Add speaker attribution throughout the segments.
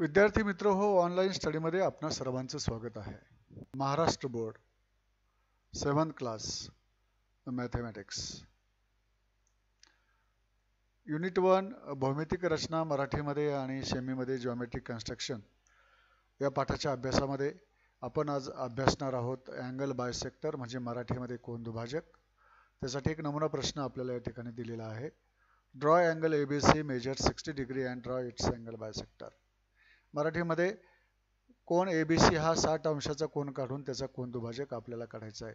Speaker 1: विद्यार्थी मित्र हो ऑनलाईन स्टडीमध्ये आपणा सर्वांचं स्वागत आहे Maharashtra board seven class mathematics unit one भौमितिक रचना मराठीमध्ये आणि सेमीमध्ये ज्योमेट्रिक कन्स्ट्रक्शन या पाठाच्या अभ्यासामध्ये आपण आज अभ्यासणार आहोत अँगल बायसेक्टर म्हणजे मराठीमध्ये कोण दुभाजक त्यासाठी एक नमुना प्रश्न आपल्याला या ठिकाणी दिलेला आहे draw angle A B C measure sixty degree and draw its angle bisector मराठीमध्ये कोण ए बी सी हा साठ अंशाचा कोण काढून त्याचा कोण दुभाजक आपल्याला काढायचा आहे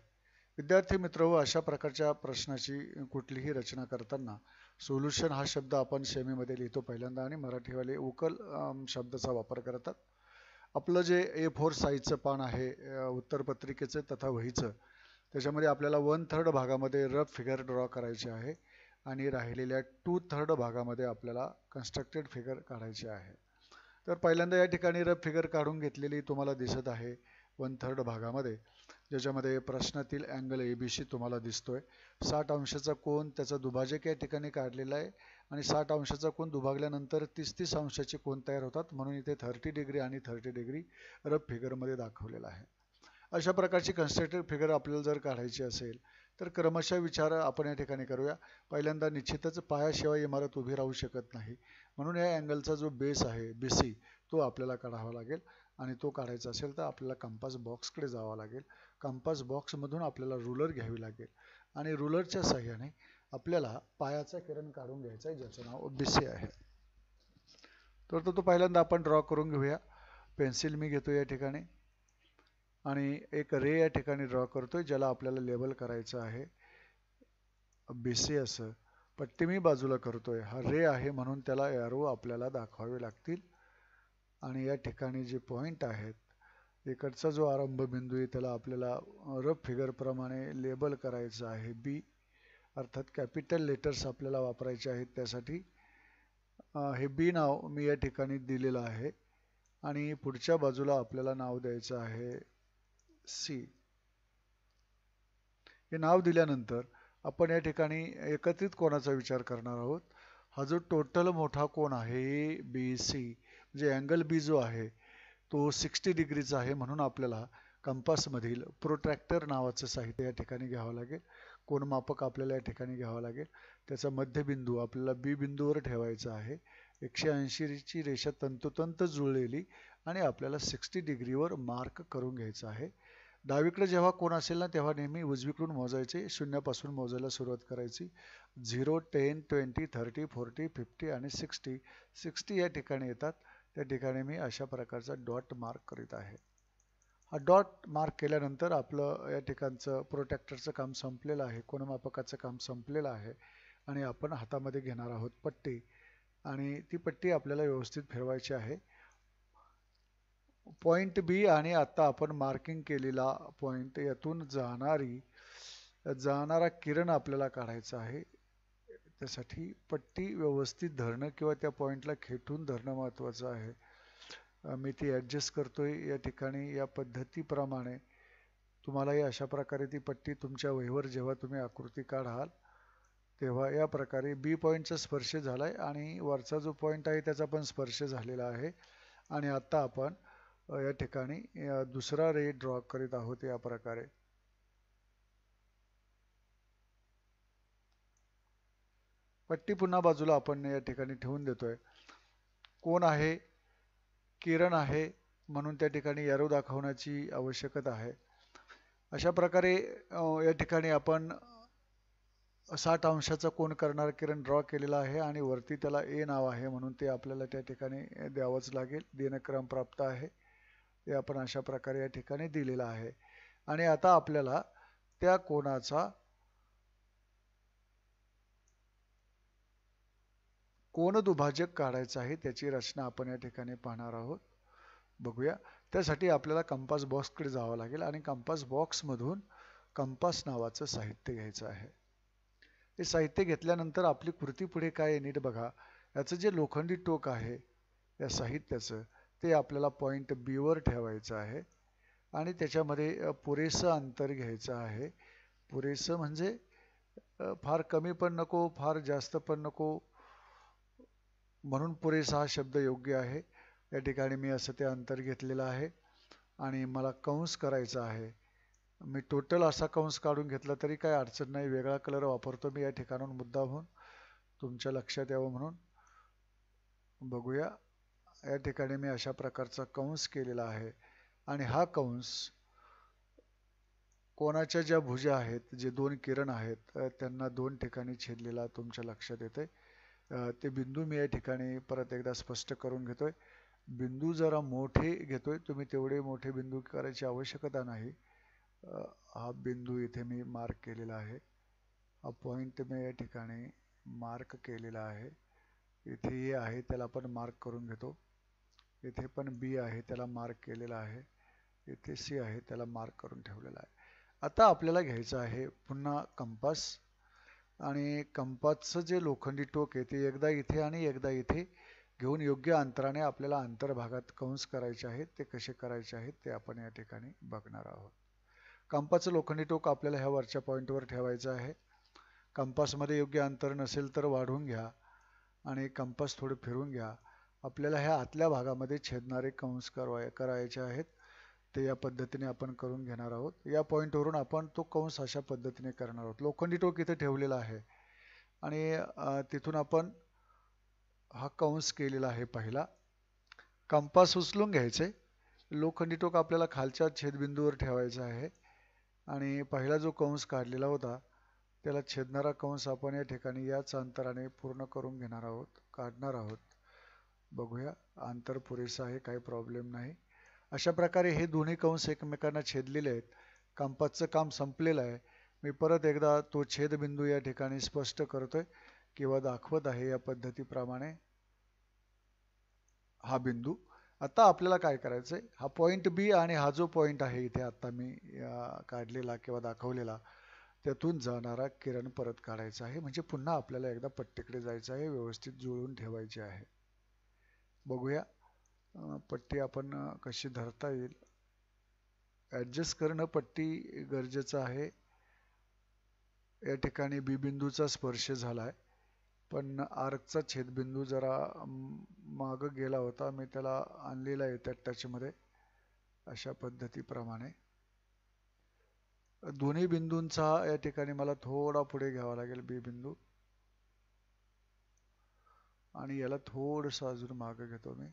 Speaker 1: विद्यार्थी मित्र हो, अशा प्रकारच्या प्रश्नाची कुठलीही रचना करताना सोल्युशन हा शब्द आपण सेमीमध्ये लिहितो पहिल्यांदा आणि मराठीवाले उकल शब्दाचा वापर करतात आपलं जे ए फोर साईजचं पान आहे उत्तरपत्रिकेचं तथा वहीचं त्याच्यामध्ये आपल्याला वन थर्ड भागामध्ये रफ फिगर ड्रॉ करायचे आहे आणि राहिलेल्या टू थर्ड भागामध्ये आपल्याला कन्स्ट्रक्टेड फिगर काढायचे आहे तर पहिल्यांदा या ठिकाणी रफ फिगर काढून घेतलेली तुम्हाला दिसत आहे वन थर्ड भागामध्ये ज्याच्यामध्ये प्रश्नातील अँगल ए बी सी तुम्हाला दिसतोय साठ अंशाचा कोण त्याचा दुभाजक या ठिकाणी काढलेला आहे आणि साठ अंशाचा कोण दुभागल्यानंतर तीस तीस अंशाचे कोण तयार होतात म्हणून इथे थर्टी डिग्री आणि थर्टी डिग्री रफ फिगरमध्ये दाखवलेला आहे अशा प्रकारची कन्स्ट्रेटेड फिगर आपल्याला जर काढायची असेल तर क्रमशः विचार आपण या ठिकाणी करूया पहिल्यांदा निश्चितच पायाशिवाय इमारत उभी राहू शकत नाही म्हणून या अँगलचा जो बेस आहे बी सी तो आपल्याला काढावा लागेल आणि तो काढायचा असेल तर आपल्याला कंपास बॉक्सकडे जावा लागेल कंपास बॉक्समधून आपल्याला रुलर घ्यावी लागेल आणि रुलरच्या सहाय्याने आपल्याला पायाचा किरण काढून घ्यायचा आहे ज्याचं नाव बी सी आहे तर तो पहिल्यांदा आपण ड्रॉ करून घेऊया पेन्सिल मी घेतो या ठिकाणी आणि एक रे या ठिकाणी ड्रॉ करतो आहे ज्याला आपल्याला लेबल करायचं आहे बी सी असं पट्टी मी बाजूला करतोय हा रे आहे म्हणून त्याला एरो आपल्याला दाखवावे लागतील आणि या ठिकाणी जे पॉईंट आहेत इकडचा जो आरंभ बिंदू आहे त्याला आपल्याला रफ फिगरप्रमाणे लेबल करायचं आहे बी अर्थात कॅपिटल लेटर्स आपल्याला वापरायचे आहेत त्यासाठी हे बी नाव मी या ठिकाणी दिलेलं आहे आणि पुढच्या बाजूला आपल्याला नाव द्यायचं आहे सी हे नाव दिल्यानंतर आपण या ठिकाणी एकत्रित कोणाचा विचार करणार आहोत हा जो टोटल मोठा कोण आहे ए बी सी म्हणजे अँगल बी जो आहे तो सिक्स्टी डिग्रीचा आहे म्हणून आपल्याला कंपासमधील प्रोट्रॅक्टर नावाचं साहित्य या ठिकाणी घ्यावं लागेल कोणमापक आपल्याला या ठिकाणी घ्यावं लागेल त्याचा मध्यबिंदू आपल्याला बी बिंदूवर ठेवायचा आहे एकशे ऐंशीची रेषा तंतोतंत जुळलेली आणि आपल्याला सिक्स्टी डिग्रीवर मार्क करून घ्यायचा आहे डावीकडे जेव्हा कोण असेल ना तेव्हा नेहमी उजवीकडून मोजायचे शून्यापासून मोजायला सुरुवात करायची zero ten twenty thirty forty fifty आणि सिक्स्टी सिक्स्टी या ठिकाणी येतात त्या ठिकाणी मी अशा प्रकारचा डॉट मार्क करीत आहे हा डॉट मार्क केल्यानंतर आपलं या ठिकाणचं प्रोटॅक्टरचं काम संपलेलं आहे कोणमापकाचं काम संपलेलं आहे आणि आपण हातामध्ये घेणार आहोत पट्टी आणि ती पट्टी आपल्याला व्यवस्थित फिरवायची आहे पॉईंट बी आणि आता आपण मार्किंग केलेला पॉईंट यातून जाणारी जाणारा किरण आपल्याला काढायचा आहे त्यासाठी पट्टी व्यवस्थित धरणं किंवा त्या पॉईंटला खेटून धरणं महत्त्वाचं आहे मी ती ॲडजस्ट करतोय या ठिकाणी या पद्धतीप्रमाणे तुम्हालाही अशा प्रकारे ती पट्टी तुमच्या वहीवर जेव्हा तुम्ही आकृती काढाल तेव्हा या प्रकारे बी पॉईंटचा स्पर्श झाला आहे आणि वरचा जो पॉईंट आहे त्याचा पण स्पर्श झालेला आहे आणि आता आपण या ठिकाणी दुसरा रे ड्रॉ करीत आहोत या प्रकारे पट्टी पुन्हा बाजूला आपण या ठिकाणी ठेवून देतोय कोण आहे किरण आहे म्हणून त्या ठिकाणी यारो दाखवण्याची आवश्यकता आहे अशा प्रकारे या ठिकाणी आपण साठ अंशाचा कोण करणार किरण ड्रॉ केलेला आहे आणि वरती त्याला ए नाव आहे म्हणून ते आपल्याला त्या ठिकाणी द्यावंच लागेल दिनक्रम प्राप्त आहे हे आपण अशा प्रकारे या ठिकाणी दिलेलं आहे आणि आता आपल्याला त्या कोणाचा कोण दुभाजक काढायचा आहे त्याची रचना आपण या ठिकाणी पाहणार आहोत बघूया त्यासाठी आपल्याला कंपास बॉक्सकडे जावं लागेल आणि कंपास बॉक्समधून कंपास नावाचं साहित्य घ्यायचं आहे हे साहित्य घेतल्यानंतर आपली कृती पुढे काय नीट बघा याचं जे लोखंडी टोक आहे या साहित्याचं ते आपल्याला पॉईंट बीवर ठेवायचं आहे आणि त्याच्यामध्ये पुरेसं अंतर घ्यायचं आहे पुरेसं म्हणजे फार कमी पण नको फार जास्त पण नको म्हणून पुरेसा हा शब्द योग्य आहे या ठिकाणी मी असं ते अंतर घेतलेलं आहे आणि मला कंस करायचा आहे मी टोटल असा कंस काढून घेतला तरी काय अडचण नाही वेगळा कलर वापरतो मी या ठिकाणून मुद्दा म्हणून तुमच्या लक्षात यावं म्हणून बघूया या ठिकाणी मी अशा प्रकारचा कंस केलेला आहे आणि हा कंस कोणाच्या ज्या भुजा आहेत जे दोन किरण आहेत त्यांना दोन ठिकाणी छेदलेला तुमच्या लक्षात येते ते बिंदू मी या ठिकाणी परत एकदा स्पष्ट करून घेतोय बिंदू जरा मोठे घेतोय तुम्ही तेवढे मोठे बिंदू करायची आवश्यकता नाही हा बिंदू इथे मी मार्क केलेला आहे हा पॉइंट मी या ठिकाणी मार्क केलेला आहे इथे हे आहे त्याला आपण मार्क करून घेतो इथे पण बी आहे त्याला मार्क केलेला आहे इथे सी आहे त्याला मार्क करून ठेवलेला आहे आता आपल्याला घ्यायचं आहे पुन्हा कंपास आणि कंपासचं जे लोखंडी टोक आहे ते एकदा इथे आणि एकदा इथे घेऊन योग्य अंतराने आपल्याला अंतर्भागात कंस करायचे आहेत ते कसे करायचे आहेत ते आपण या ठिकाणी बघणार आहोत कंपासचं लोखंडी टोक आपल्याला ह्या वरच्या पॉईंटवर ठेवायचं आहे कंपासमध्ये योग्य अंतर नसेल तर वाढवून घ्या आणि कंपास थोडं फिरून घ्या आपल्याला ह्या आतल्या भागामध्ये छेदणारे कंस करवाय करायचे आहेत ते या पद्धतीने आपण करून घेणार आहोत या पॉईंटवरून आपण तो कंस अशा पद्धतीने करणार आहोत लोखंडी टोक इथे ठेवलेला आहे आणि तिथून आपण हा कंस केलेला आहे पहिला कंपास उचलून घ्यायचे लोखंडी टोक आपल्याला खालच्या छेदबिंदूवर ठेवायचा आहे आणि पहिला जो कंस काढलेला होता त्याला छेदणारा कंस आपण या ठिकाणी याच अंतराने पूर्ण करून घेणार आहोत काढणार आहोत बघूया अंतर पुरेसं आहे काही प्रॉब्लेम नाही अशा प्रकारे हे दोन्ही कंस एकमेकांना छेदलेले आहेत कंपासचं काम संपलेलं आहे मी परत एकदा तो छेदबिंदू या ठिकाणी स्पष्ट करतोय किंवा दाखवत आहे या पद्धतीप्रमाणे हा बिंदू आता आपल्याला काय करायचं आहे हा पॉईंट बी आणि हा जो पॉईंट आहे इथे आता मी काढलेला किंवा दाखवलेला त्यातून जाणारा किरण परत काढायचा आहे म्हणजे पुन्हा आपल्याला एकदा पट्टीकडे जायचं आहे व्यवस्थित जुळून ठेवायचे आहे बघूया पट्टी आपण कशी धरता येईल ऍडजस्ट करणं पट्टी गरजेचं आहे या ठिकाणी बी बिंदूचा स्पर्श झाला आहे पण आर्कचा छेदबिंदू जरा मागं गेला होता मी त्याला आणलेला आहे त्या टचमध्ये अशा पद्धतीप्रमाणे दोन्ही बिंदूंचा या ठिकाणी मला थोडा पुढे घ्यावा लागेल बी बिंदू आणि याला थोडस अजून मागे घेतो मी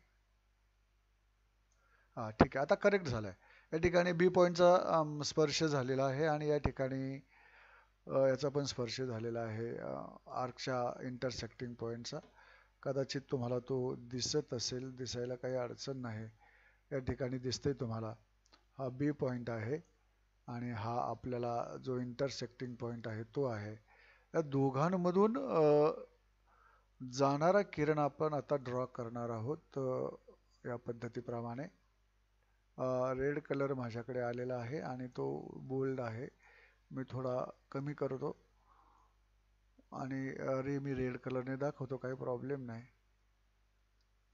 Speaker 1: हा ठीक आहे आता करेक्ट झालाय या ठिकाणी बी पॉईंटचा स्पर्श झालेला आहे आणि या ठिकाणी याचा पण स्पर्श झालेला आहे आर्कच्या इंटरसेक्टिंग पॉईंटचा कदाचित तुम्हाला तो दिसत असेल दिसायला काही अडचण नाही या ठिकाणी दिसतंय तुम्हाला हा बी पॉईंट आहे आणि हा आपल्याला जो इंटरसेक्टिंग पॉईंट आहे तो आहे या दोघांमधून जाणारा किरण आपण आता ड्रॉ करणार आहोत या पद्धतीप्रमाणे रेड कलर माझ्याकडे आलेला आहे आणि तो बोल्ड आहे मी थोडा कमी करतो आणि अरे मी रेड कलरने दाखवतो काही प्रॉब्लेम नाही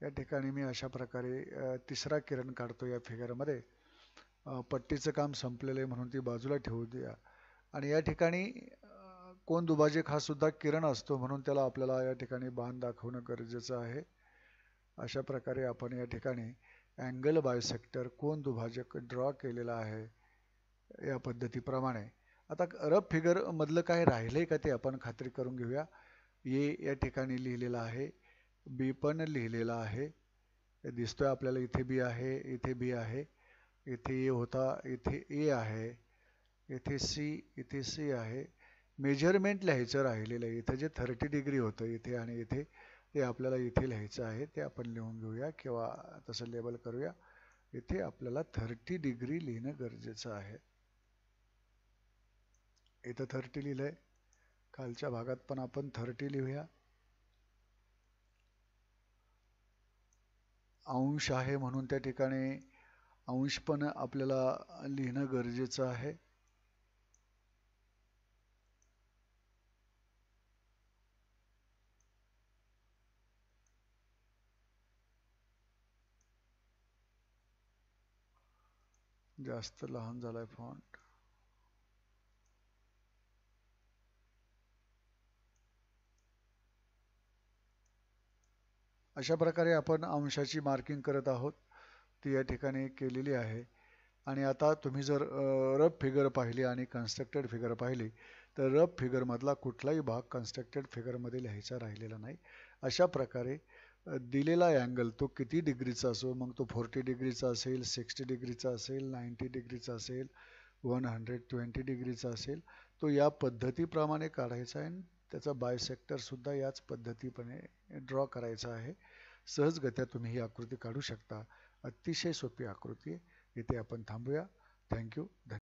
Speaker 1: या ठिकाणी मी अशा प्रकारे तिसरा किरण काढतो या फिगरमध्ये पट्टीचं काम संपलेलं आहे म्हणून ती बाजूला ठेवू द्या आणि या ठिकाणी कोण दुभाजक हा सुद्धा किरण असतो म्हणून त्याला आपल्याला या ठिकाणी बाण दाखवणं गरजेचं आहे अशा प्रकारे आपण या ठिकाणी अँगल बायसेक्टर कोण दुभाजक ड्रॉ केलेला आहे या पद्धतीप्रमाणे आता रब फिगरमधलं काय राहिलं आहे का ते आपण खात्री करून घेऊया ए या ठिकाणी लिहिलेलं आहे बी पण लिहिलेलं आहे दिसतोय आपल्याला इथे बी आहे इथे बी आहे इथे ए होता इथे ए आहे इथे सी इथे सी आहे मेजरमेंट लिहायचं राहिलेलं आहे इथं जे थर्टी डिग्री होतं इथे आणि इथे ते आपल्याला इथे लिहायचं आहे ते आपण लिहून घेऊया किंवा तसं लेबल करूया इथे आपल्याला थर्टी डिग्री लिहिणं गरजेचं आहे इथं थर्टी लिहिलंय आहे खालच्या भागात पण आपण थर्टी लिहूया अंश आहे म्हणून त्या ठिकाणी अंश पण आपल्याला लिहिणं गरजेचं आहे जास्त लहान झालाय फॉन्ट अशा प्रकारे आपण अंशाची मार्किंग करत आहोत ती या ठिकाणी केलेली आहे आणि आता तुम्ही जर रब फिगर पाहिली आणि कन्स्ट्रक्टेड फिगर पाहिली तर रब मधला कुठलाही भाग कन्स्ट्रक्टेड फिगरमध्ये लिहायचा राहिलेला नाही अशा प्रकारे दिलेला अँगल तो किती डिग्रीचा असो मग तो फोर्टी डिग्रीचा असेल सिक्स्टी डिग्रीचा असेल नाईन्टी डिग्रीचा असेल वन हंड्रेड ट्वेंटी डिग्रीचा असेल तो या पद्धतीप्रमाणे काढायचा आहे त्याचा बायसेक्टरसुद्धा याच पद्धतीपणे ड्रॉ करायचा आहे सहजगत्या तुम्ही ही आकृती काढू शकता अतिशय सोपी आकृती इथे आपण थांबूया थँक्यू धन्यवाद